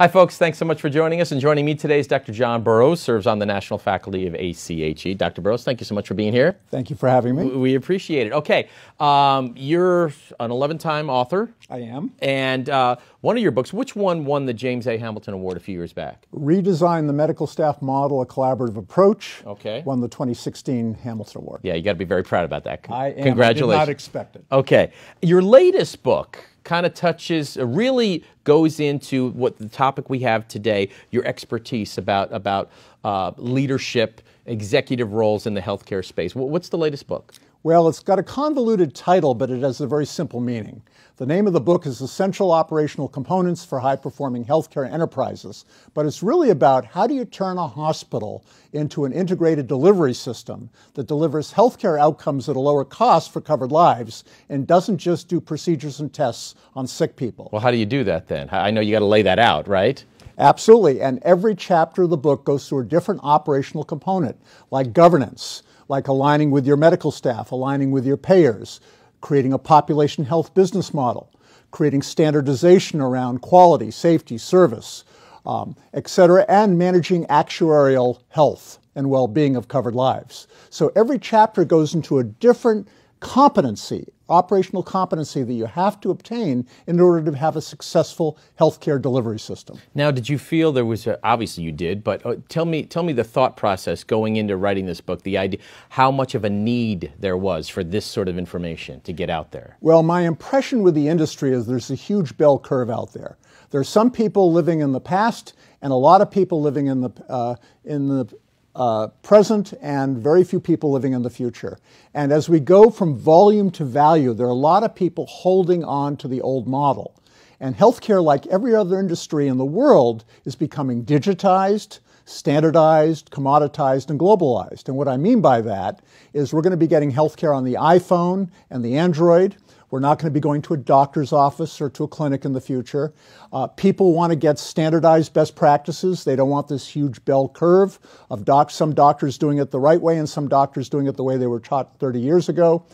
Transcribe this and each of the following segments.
Hi, folks. Thanks so much for joining us. And joining me today is Dr. John Burrows, serves on the National Faculty of ACHE. Dr. Burrows, thank you so much for being here. Thank you for having me. We appreciate it. Okay, um, you're an 11-time author. I am. And uh, one of your books, which one won the James A. Hamilton Award a few years back? Redesign the Medical Staff Model: A Collaborative Approach. Okay. Won the 2016 Hamilton Award. Yeah, you got to be very proud about that. I am. Congratulations. I did not expect it. Okay, your latest book kind of touches, uh, really goes into what the topic we have today, your expertise about, about uh, leadership, executive roles in the healthcare space. What's the latest book? Well, it's got a convoluted title, but it has a very simple meaning. The name of the book is Essential Operational Components for High Performing Healthcare Enterprises, but it's really about how do you turn a hospital into an integrated delivery system that delivers healthcare outcomes at a lower cost for covered lives and doesn't just do procedures and tests on sick people. Well, how do you do that then? I know you got to lay that out, right? Absolutely. And every chapter of the book goes through a different operational component, like governance, like aligning with your medical staff, aligning with your payers, creating a population health business model, creating standardization around quality, safety, service, um, et cetera, and managing actuarial health and well being of covered lives. So every chapter goes into a different competency, operational competency that you have to obtain in order to have a successful healthcare delivery system. Now, did you feel there was a, obviously you did, but uh, tell me tell me the thought process going into writing this book, the idea how much of a need there was for this sort of information to get out there. Well, my impression with the industry is there's a huge bell curve out there. There are some people living in the past and a lot of people living in the uh, in the uh, present and very few people living in the future. And as we go from volume to value, there are a lot of people holding on to the old model. And healthcare, like every other industry in the world, is becoming digitized standardized, commoditized, and globalized. And what I mean by that is we're going to be getting healthcare on the iPhone and the Android. We're not going to be going to a doctor's office or to a clinic in the future. Uh, people want to get standardized best practices. They don't want this huge bell curve of doc- some doctors doing it the right way and some doctors doing it the way they were taught 30 years ago.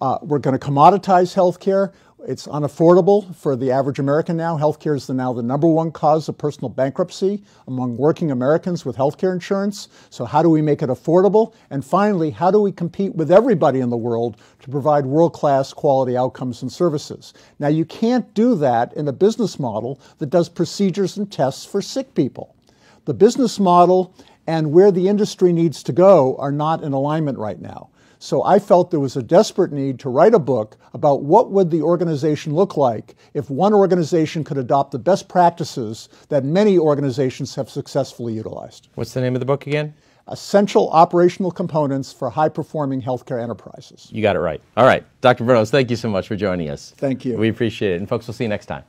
Uh, we're going to commoditize healthcare. It's unaffordable for the average American now. Healthcare is the, now the number one cause of personal bankruptcy among working Americans with healthcare insurance. So, how do we make it affordable? And finally, how do we compete with everybody in the world to provide world class quality outcomes and services? Now, you can't do that in a business model that does procedures and tests for sick people. The business model and where the industry needs to go are not in alignment right now. So I felt there was a desperate need to write a book about what would the organization look like if one organization could adopt the best practices that many organizations have successfully utilized. What's the name of the book again? Essential Operational Components for High Performing Healthcare Enterprises. You got it right. All right. Dr. Brunos, thank you so much for joining us. Thank you. We appreciate it. And folks, we'll see you next time.